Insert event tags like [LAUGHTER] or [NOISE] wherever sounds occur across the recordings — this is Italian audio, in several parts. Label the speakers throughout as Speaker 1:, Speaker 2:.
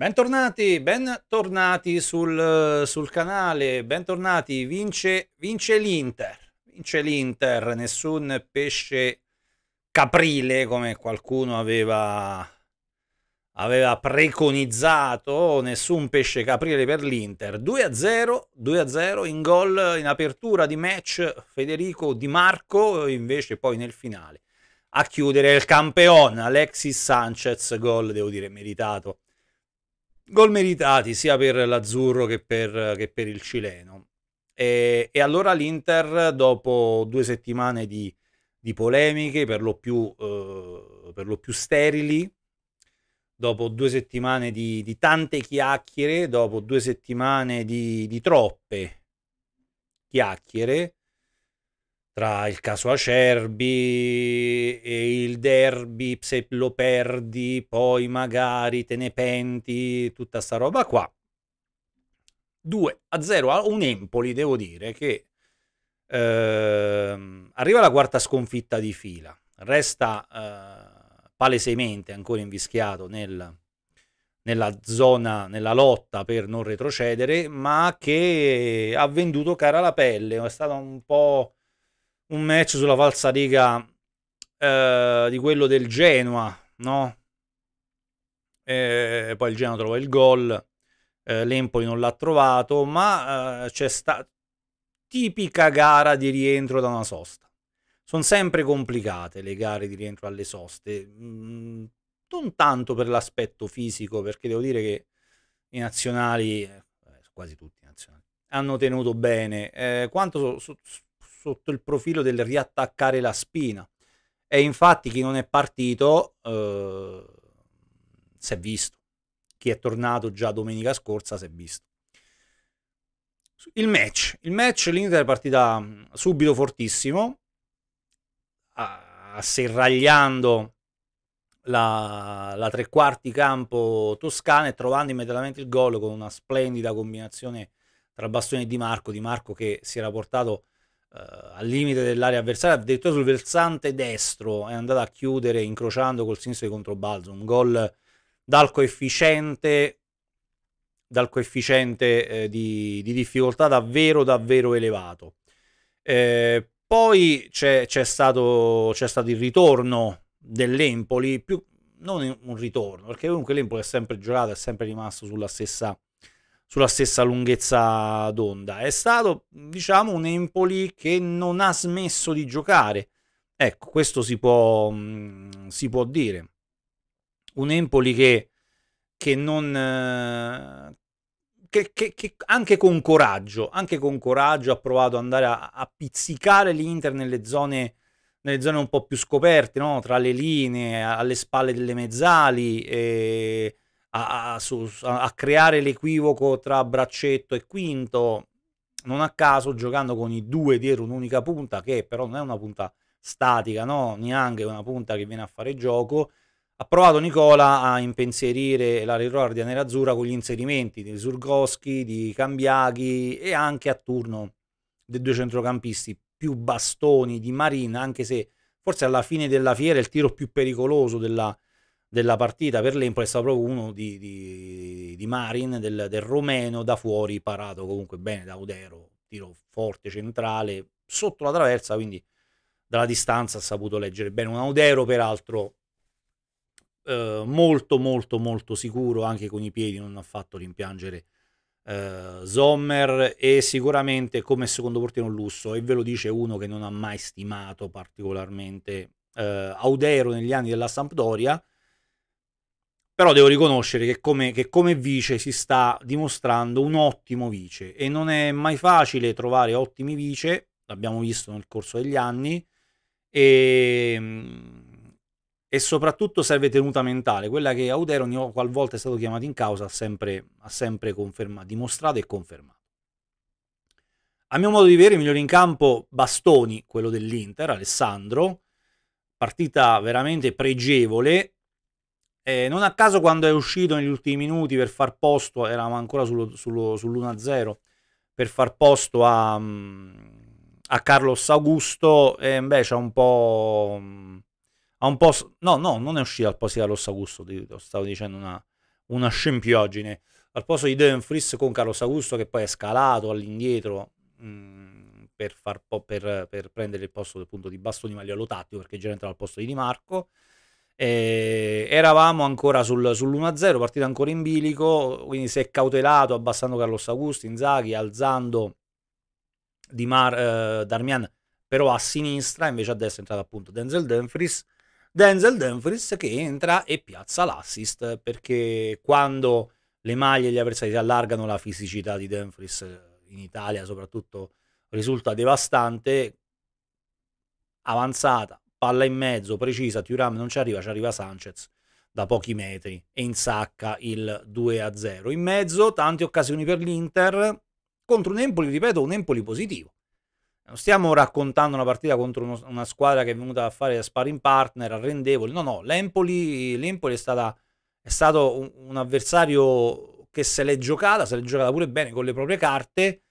Speaker 1: Bentornati, bentornati sul, sul, canale, bentornati, vince, vince l'Inter, vince l'Inter, nessun pesce caprile come qualcuno aveva, aveva preconizzato, nessun pesce caprile per l'Inter, 2-0, 2-0 in gol in apertura di match Federico Di Marco, invece poi nel finale a chiudere il campeon Alexis Sanchez, gol devo dire meritato Gol meritati sia per l'azzurro che per, che per il cileno. E, e, allora l'Inter, dopo due settimane di, di polemiche, per lo, più, eh, per lo più sterili, dopo due settimane di, di, tante chiacchiere, dopo due settimane di, di troppe chiacchiere, tra il caso Acerbi e il derby, se lo perdi, poi magari te ne penti, tutta sta roba qua. 2 a 0 a un Empoli, devo dire, che ehm, arriva la quarta sconfitta di fila, resta eh, palesemente ancora invischiato nel, nella zona, nella lotta per non retrocedere, ma che ha venduto cara la pelle, è stato un po' un match sulla falsariga eh, di quello del Genoa, no? E poi il Genoa trova il gol, eh, l'Empoli non l'ha trovato, ma eh, c'è stata tipica gara di rientro da una sosta. Sono sempre complicate le gare di rientro alle soste, mm, non tanto per l'aspetto fisico, perché devo dire che i nazionali, eh, quasi tutti i nazionali, hanno tenuto bene, eh, quanto so, so, sotto il profilo del riattaccare la spina. E infatti chi non è partito eh, si è visto. Chi è tornato già domenica scorsa si è visto. Il match. Il match l'Inter è partita subito fortissimo, asserragliando la, la tre quarti campo toscana e trovando immediatamente il gol con una splendida combinazione tra Bastone e Di Marco. Di Marco che si era portato eh, al limite dell'area avversaria, addirittura sul versante destro è andata a chiudere incrociando col sinistro di controbalzo, un gol dal coefficiente, dal coefficiente eh, di, di, difficoltà davvero davvero elevato. Eh, poi c'è, stato, stato, il ritorno dell'Empoli, più, non un ritorno, perché comunque l'Empoli è sempre giocato, è sempre rimasto sulla stessa sulla stessa lunghezza d'onda. È stato, diciamo, un Empoli che non ha smesso di giocare. Ecco, questo si può, mm, si può dire. Un Empoli che, che non... Eh, che, che, che anche con coraggio, anche con coraggio ha provato ad andare a, a pizzicare l'Inter nelle zone, nelle zone un po' più scoperte, no? tra le linee, alle spalle delle mezzali. E a, a, su, a, creare l'equivoco tra braccetto e quinto, non a caso giocando con i due dietro un'unica punta, che però non è una punta statica, no? neanche una punta che viene a fare gioco, ha provato Nicola a impensierire la retroardia nerazzurra con gli inserimenti di Zurgoski, di Cambiaghi e anche a turno dei due centrocampisti più bastoni di Marina, anche se forse alla fine della fiera è il tiro più pericoloso della, della partita per l'Empoli è stato proprio uno di, di, di Marin, del, del, romeno, da fuori parato comunque bene da Udero, tiro forte centrale, sotto la traversa, quindi dalla distanza ha saputo leggere bene. Un Audero peraltro eh, molto molto molto sicuro, anche con i piedi non ha fatto rimpiangere eh, Sommer e sicuramente come secondo portiere un lusso e ve lo dice uno che non ha mai stimato particolarmente eh, Audero negli anni della Sampdoria, però devo riconoscere che come, che come, vice si sta dimostrando un ottimo vice e non è mai facile trovare ottimi vice, l'abbiamo visto nel corso degli anni, e, ehm, e soprattutto serve tenuta mentale, quella che Audero ogni qualvolta è stato chiamato in causa ha sempre, ha sempre dimostrato e confermato. A mio modo di vedere, migliore in campo Bastoni, quello dell'Inter, Alessandro, partita veramente pregevole, eh, non a caso quando è uscito negli ultimi minuti per far posto, eravamo ancora sullo, sullo, sull'1-0, per far posto a, mm, a Carlos Augusto, e eh, invece ha un po'... Ha un po' no, no, non è uscito al posto di Carlos Augusto, stavo dicendo una, una scempioggine. Al posto di Dumfries con Carlos Augusto che poi è scalato all'indietro mh, mm, per, far po- per, per prendere il posto del di Bastoni Magliolo Tattico perché già entra al posto di Di Marco. E eh, eravamo ancora sul, sull'1-0, partita ancora in bilico, quindi si è cautelato abbassando Carlos Augusto, Inzaghi, alzando Di Mar, eh, Darmian però a sinistra, invece a destra è entrato appunto Denzel Dumfries. Denzel Dumfries che entra e piazza l'assist perché quando le maglie e gli avversari si allargano la fisicità di Dumfries in Italia soprattutto risulta devastante avanzata, palla in mezzo, precisa, Thuram non ci arriva, ci arriva Sanchez da pochi metri e insacca il 2-0. In mezzo tante occasioni per l'Inter contro un Empoli, ripeto, un Empoli positivo. Non stiamo raccontando una partita contro uno, una squadra che è venuta a fare sparring partner, arrendevoli. No, no, l'Empoli, l'Empoli è, stata, è stato un, un avversario che se l'è giocata, se l'è giocata pure bene con le proprie carte,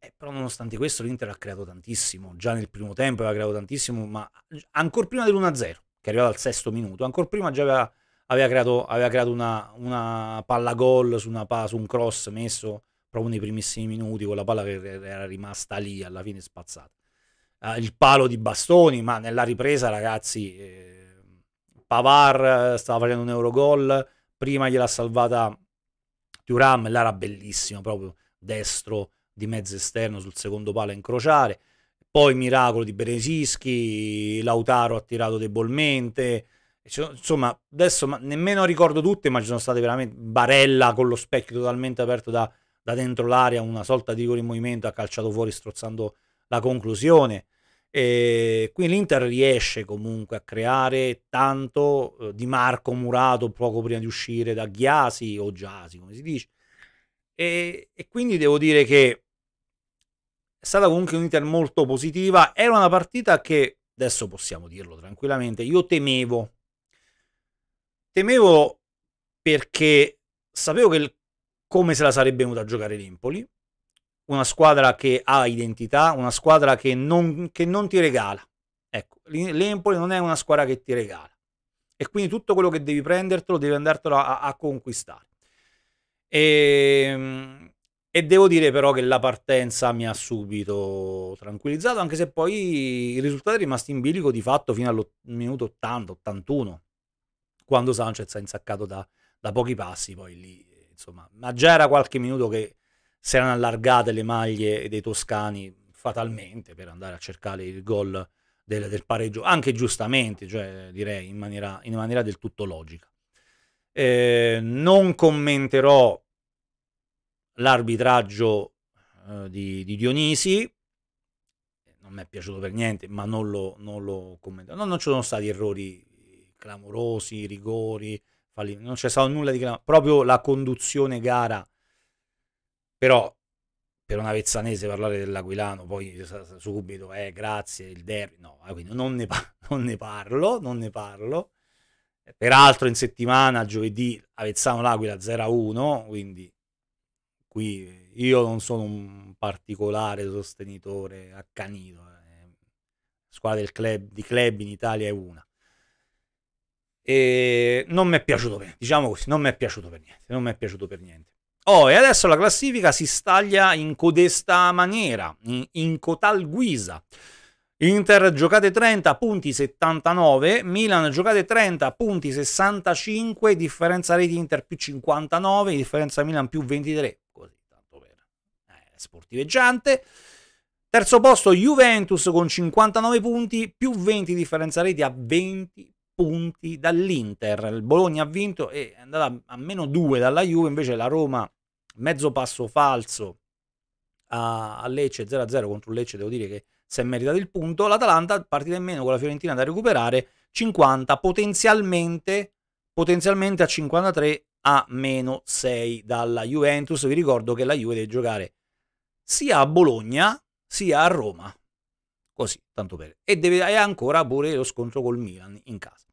Speaker 1: eh, però nonostante questo l'Inter ha creato tantissimo, già nel primo tempo aveva creato tantissimo, ma ancora prima dell'1-0, che è arrivato al sesto minuto, ancora prima già aveva, aveva creato, aveva creato una, una, palla gol su, su un cross messo proprio nei primissimi minuti con la palla che era rimasta lì alla fine spazzata. Uh, il palo di bastoni, ma nella ripresa, ragazzi, ehm, eh, Pavar stava facendo un Eurogol, prima gliel'ha salvata Turam, l'era bellissimo proprio destro di mezzo esterno sul secondo palo a incrociare, poi miracolo di Beresischi, Lautaro ha tirato debolmente, insomma adesso nemmeno ricordo tutte ma ci sono state veramente Barella con lo specchio totalmente aperto da, da dentro l'area, una sorta di rigore in movimento ha calciato fuori strozzando la conclusione. E qui l'Inter riesce comunque a creare tanto eh, di Marco Murato poco prima di uscire da Ghiasi o Giasi come si dice e, e quindi devo dire che stata comunque un'Inter molto positiva. Era una partita che, adesso possiamo dirlo tranquillamente, io temevo. Temevo perché sapevo che come se la sarebbe venuta a giocare l'Empoli, una squadra che ha identità, una squadra che non, che non ti regala. Ecco, l'Empoli non è una squadra che ti regala. E quindi tutto quello che devi prendertelo, devi andartelo a, a conquistare. E, ehm, e devo dire però che la partenza mi ha subito tranquillizzato, anche se poi il risultato è rimasto in bilico di fatto fino al minuto 80-81, quando Sanchez ha insaccato da, da, pochi passi, poi lì, insomma, ma già era qualche minuto che si erano allargate le maglie dei toscani fatalmente per andare a cercare il gol del, del pareggio, anche giustamente, cioè direi in maniera, in maniera del tutto logica. Eh, non commenterò l'arbitraggio eh, di, di, Dionisi, non mi è piaciuto per niente, ma non lo, non lo commento. No, non ci sono stati errori clamorosi, rigori, falli, non c'è stato nulla di clamoroso, proprio la conduzione gara, però per un avezzanese parlare dell'Aquilano, poi subito, eh, grazie, il derby, no, ah, quindi non ne, [LAUGHS] non ne parlo, non ne parlo. Peraltro in settimana, giovedì, Avezzano-L'Aquila 0-1, quindi qui io non sono un particolare sostenitore accanito. Eh. Squadra del club, di club in Italia è una. E non mi è piaciuto per niente, diciamo così, non mi è piaciuto per niente, non mi è piaciuto per niente. Oh, e adesso la classifica si staglia in codesta maniera, in, in cotal guisa. Inter giocate 30 punti 79, Milan giocate 30 punti 65, differenza reti Inter più 59, differenza Milan più 23 sportiveggiante. Terzo posto Juventus con 59 punti, più 20 differenza reti a 20 punti dall'Inter. Il Bologna ha vinto e è andata a meno 2 dalla Juve, invece la Roma mezzo passo falso a, Lecce 0-0 contro Lecce, devo dire che si è meritato il punto. L'Atalanta partita in meno con la Fiorentina da recuperare 50, potenzialmente, potenzialmente a 53 a meno 6 dalla Juventus. Vi ricordo che la Juve deve giocare sia a Bologna sia a Roma. Così, tanto per. E deve, è ancora pure lo scontro col Milan in casa.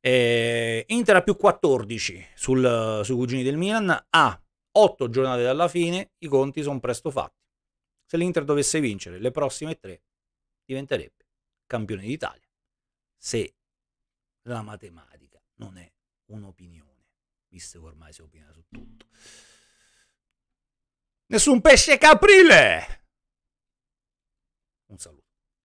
Speaker 1: Eh, Inter a più 14 sul, sui cugini del Milan, a 8 giornate dalla fine, i conti sono presto fatti. Se l'Inter dovesse vincere le prossime tre, diventerebbe campione d'Italia. Se la matematica non è un'opinione, visto che ormai si opina su tutto. Nessun pesce caprile! Un saluto.